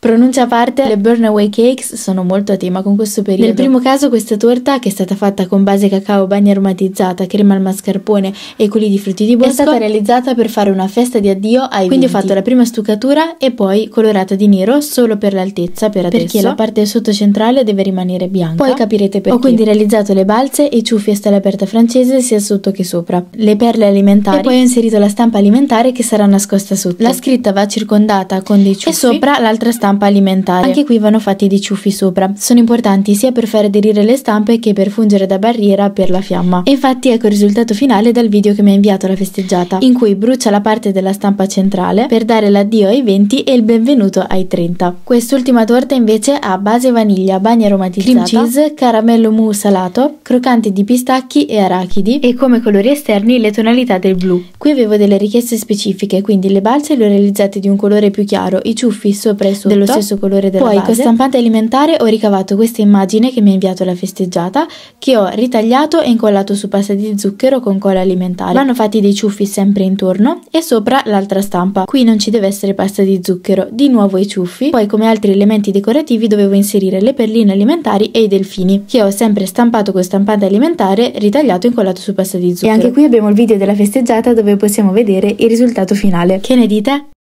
Pronuncia a parte, le Burnaway Cakes sono molto a tema con questo periodo. Nel primo caso questa torta, che è stata fatta con base cacao bagna aromatizzata, crema al mascarpone e quelli di frutti di bosco, è stata realizzata per fare una festa di addio ai Quindi 20. ho fatto la prima stucatura e poi colorata di nero solo per l'altezza per adesso. Perché la parte sottocentrale deve rimanere bianca. Poi capirete perché. Ho quindi realizzato le balze e ciuffi a stella aperta francese sia sotto che sopra. Le perle alimentari. E poi ho inserito la stampa alimentare che sarà nascosta sotto. La scritta va circondata con dei ciuffi. E sopra l'altra stampa stampa alimentare. Anche qui vanno fatti dei ciuffi sopra. Sono importanti sia per far aderire le stampe che per fungere da barriera per la fiamma. E infatti ecco il risultato finale dal video che mi ha inviato la festeggiata, in cui brucia la parte della stampa centrale per dare l'addio ai 20 e il benvenuto ai 30. Quest'ultima torta invece ha base vaniglia, bagna aromatizzata, cream cheese, caramello mu salato, crocante di pistacchi e arachidi e come colori esterni le tonalità del blu. Qui avevo delle richieste specifiche, quindi le balze le ho realizzate di un colore più chiaro, i ciuffi sopra e sotto sotto, dello stesso colore della poi base. con stampante alimentare ho ricavato questa immagine che mi ha inviato la festeggiata, che ho ritagliato e incollato su pasta di zucchero con cola alimentare. Vanno fatti dei ciuffi sempre intorno e sopra l'altra stampa. Qui non ci deve essere pasta di zucchero, di nuovo i ciuffi, poi come altri elementi decorativi dovevo inserire le perline alimentari e i delfini, che ho sempre stampato con stampante alimentare, ritagliato e incollato su pasta di zucchero. E anche qui abbiamo il video della festeggiata dove possiamo vedere il risultato finale. Che ne dite?